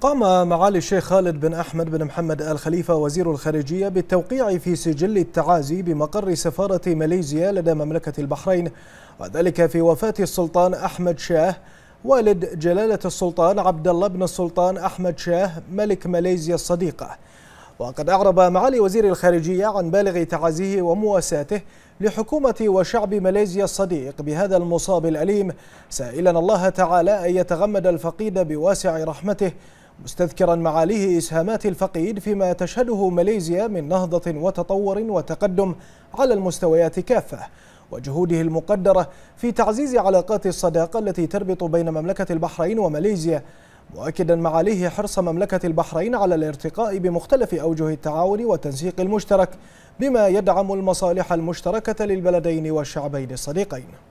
قام معالي الشيخ خالد بن أحمد بن محمد آل خليفة وزير الخارجية بالتوقيع في سجل التعازي بمقر سفارة ماليزيا لدى مملكة البحرين وذلك في وفاة السلطان أحمد شاه والد جلالة السلطان عبد الله بن السلطان أحمد شاه ملك ماليزيا الصديقة وقد أعرب معالي وزير الخارجية عن بالغ تعازيه ومواساته لحكومة وشعب ماليزيا الصديق بهذا المصاب الأليم سائلا الله تعالى أن يتغمد الفقيد بواسع رحمته مستذكرا معاليه إسهامات الفقيد فيما تشهده ماليزيا من نهضة وتطور وتقدم على المستويات كافة وجهوده المقدرة في تعزيز علاقات الصداقة التي تربط بين مملكة البحرين وماليزيا مؤكدا معاليه حرص مملكة البحرين على الارتقاء بمختلف أوجه التعاون والتنسيق المشترك بما يدعم المصالح المشتركة للبلدين والشعبين الصديقين